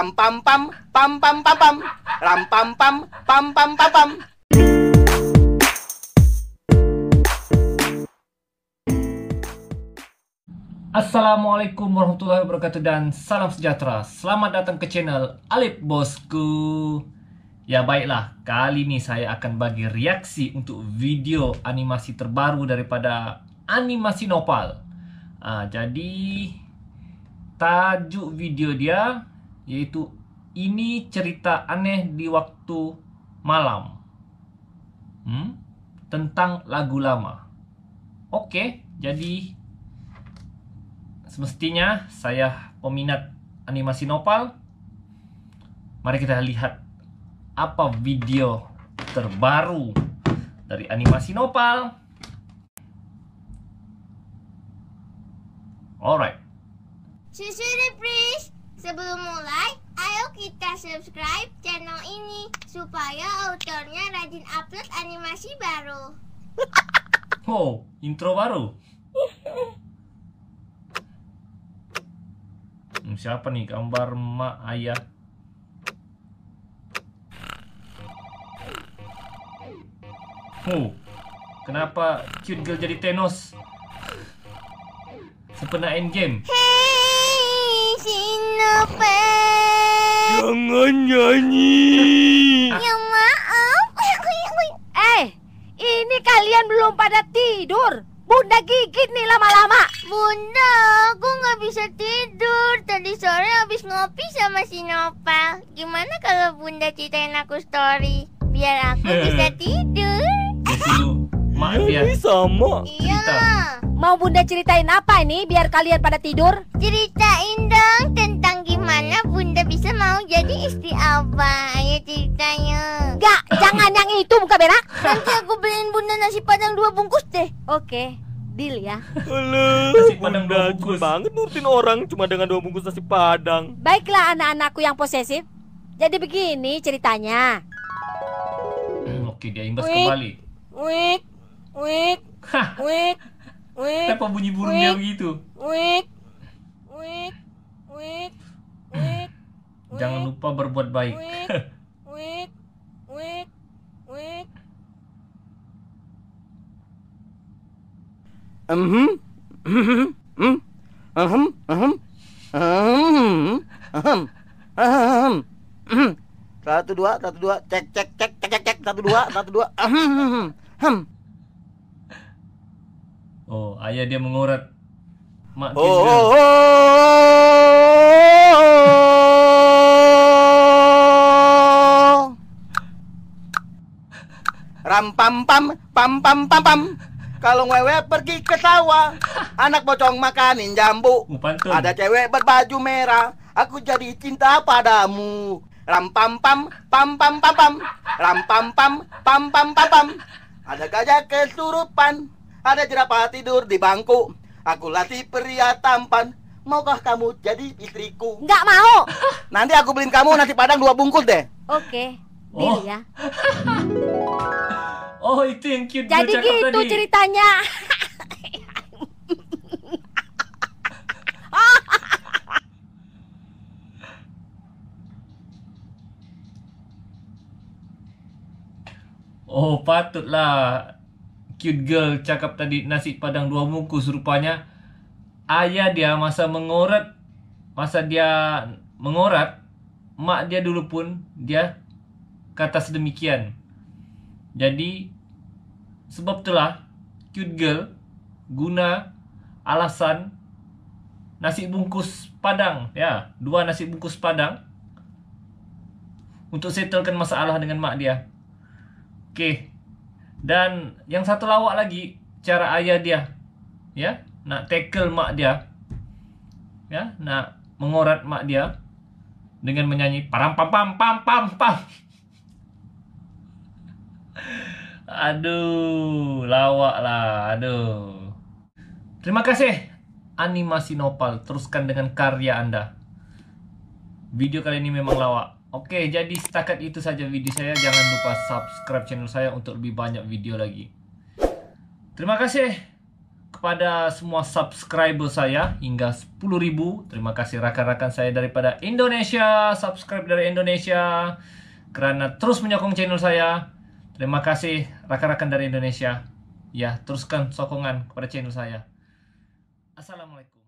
pam pam pam pam pam pam pam ram pam pam pam pam pam pam Assalamualaikum warahmatullahi wabarakatuh dan salam sejahtera Selamat datang ke channel Alip Bosku Ya baiklah, kali ini saya akan bagi reaksi untuk video animasi terbaru daripada animasi Nopal. Ah, jadi tajuk video dia yaitu ini cerita aneh di waktu malam hmm? tentang lagu lama. Oke, jadi semestinya saya peminat animasi Nopal. Mari kita lihat apa video terbaru dari animasi Nopal. Alright. Shishiri please. Sebelum mulai, ayo kita subscribe channel ini supaya autornya rajin upload animasi baru. Oh, intro baru. Hmm, siapa nih gambar mak ayah? Oh, kenapa cute girl jadi Tenos? Sepena endgame. Hey. nyanyi. Ya maaf. eh, ini kalian belum pada tidur. Bunda gigit nih lama-lama. Bunda, aku nggak bisa tidur. Tadi sore habis ngopi sama si Nopal. Gimana kalau Bunda ceritain aku story? Biar aku eh. bisa tidur. Maaf ya. sama. Iya. Mau Bunda ceritain apa ini biar kalian pada tidur? Ceritain dong tentang bunda bisa mau jadi istri apa? Ayo ceritanya Enggak, jangan yang itu buka berak Nanti aku beliin bunda nasi padang dua bungkus deh Oke, deal ya padang dua bungkus banget nurutin orang cuma dengan dua bungkus nasi padang Baiklah anak-anakku yang posesif Jadi begini ceritanya hmm, Oke, dia imbas Wik. kembali Wik, wik, wik, wik Kenapa bunyi burungnya begitu Wik, wik, wik Jangan lupa berbuat baik. Wik, wik, wik, Ahem, ahem, ahem, ahem, ahem, ahem, satu dua, satu dua, cek cek cek cek cek cek, satu dua, satu dua, ahem, ahem. Oh, ayah dia mengurat. Mak oh, oh, oh, oh. oh. Ram pam pam pam pam pam pam. Kalau ngewe pergi ke sawah, anak bocong makanin jambu. Mupantun. Oh, ada cewek berbaju merah, aku jadi cinta padamu. Ram pam pam pam pam pam pam. Ram pam pam pam pam pam pam. Ada gajah kesurupan, ada jerapah tidur di bangku. Aku latih pria tampan, maukah kamu jadi istriku? Nggak mau. Nanti aku beliin kamu nasi padang dua bungkus deh. Oke, okay. deal oh. ya. Oh itu yang cute Jadi gitu tadi. ceritanya Oh patutlah cute girl cakap tadi nasi padang dua mukus rupanya ayah dia masa mengorat masa dia mengorat mak dia dulu pun dia kata sedemikian jadi Sebab telah cute girl guna alasan nasi bungkus padang ya dua nasi bungkus padang untuk settlekan masalah dengan mak dia oke dan yang satu lawak lagi cara ayah dia ya nak tackle mak dia ya nak mengorat mak dia dengan menyanyi param pam pam pam pam pam Aduh, lawak lah, aduh. Terima kasih animasi Nopal, teruskan dengan karya Anda. Video kali ini memang lawak. Oke, jadi setakat itu saja video saya. Jangan lupa subscribe channel saya untuk lebih banyak video lagi. Terima kasih kepada semua subscriber saya hingga 10.000. Terima kasih rakan-rakan saya daripada Indonesia, subscribe dari Indonesia kerana terus menyokong channel saya. Terima kasih rakan-rakan dari Indonesia. Ya, teruskan sokongan kepada channel saya. Assalamualaikum.